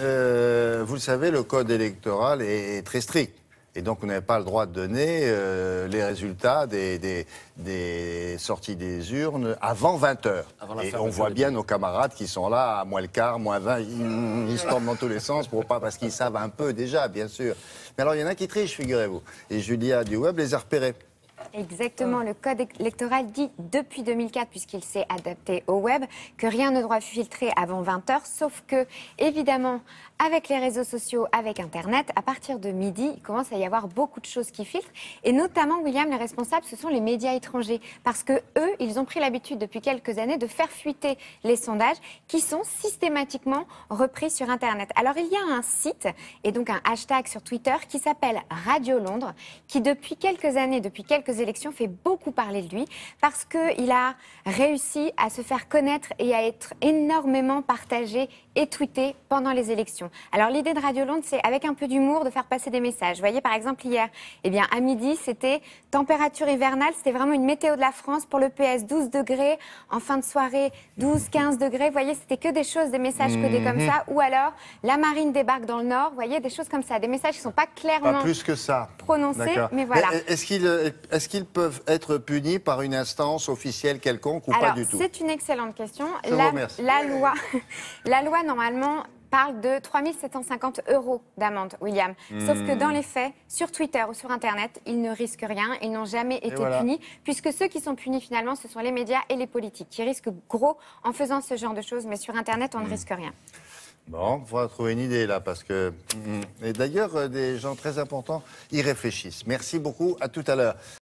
Euh, vous le savez, le code électoral est, très strict. Et donc, on n'avait pas le droit de donner euh, les résultats des, des, sorties des urnes avant 20 h et on voit bien nos camarades qui sont là à moins le quart, moins 20, ils, se dans tous les sens, pour pas, parce qu'ils savent un peu déjà, bien sûr. Mais alors, il y en a qui trichent, figurez-vous. Et Julia du Web les a repérés. Exactement, ah. le code électoral dit depuis 2004, puisqu'il s'est adapté au web, que rien ne doit filtrer avant 20 heures, sauf que, évidemment, avec les réseaux sociaux, avec Internet, à partir de midi, il commence à y avoir beaucoup de choses qui filtrent, et notamment, William, les responsables, ce sont les médias étrangers, parce que eux, ils ont pris l'habitude depuis quelques années de faire fuiter les sondages qui sont systématiquement repris sur Internet. Alors, il y a un site, et donc un hashtag sur Twitter, qui s'appelle Radio Londres, qui depuis quelques années, depuis quelques élections fait beaucoup parler de lui parce qu'il a réussi à se faire connaître et à être énormément partagé et tweeté pendant les élections. Alors l'idée de Radio Londres, c'est avec un peu d'humour de faire passer des messages. Vous voyez par exemple hier, eh bien à midi, c'était température hivernale, c'était vraiment une météo de la France pour le PS, 12 degrés en fin de soirée, 12, 15 degrés. Vous voyez, c'était que des choses, des messages codés mhm. comme ça. Ou alors la marine débarque dans le nord. Vous voyez, des choses comme ça, des messages qui ne sont pas clairement plus que ça. prononcés, mais voilà. Euh, est-ce qu'il euh, qu'ils peuvent être punis par une instance officielle quelconque ou pas du tout C'est une excellente question. la, la loi, la loi normalement parle de 3 750 euros d'amende, William. Sauf que dans hmm. les faits, sur Twitter ou sur Internet, ils ne risquent rien, ils n'ont jamais été punis, puisque ceux qui sont punis finalement, ce sont les médias et les politiques, qui risquent gros en faisant ce genre de choses, mais sur Internet, on ne hmm. risque rien. Bon, il faudra trouver une idée là, parce que... Hmm, et d'ailleurs, euh, des gens très importants y réfléchissent. Merci beaucoup, à tout à l'heure.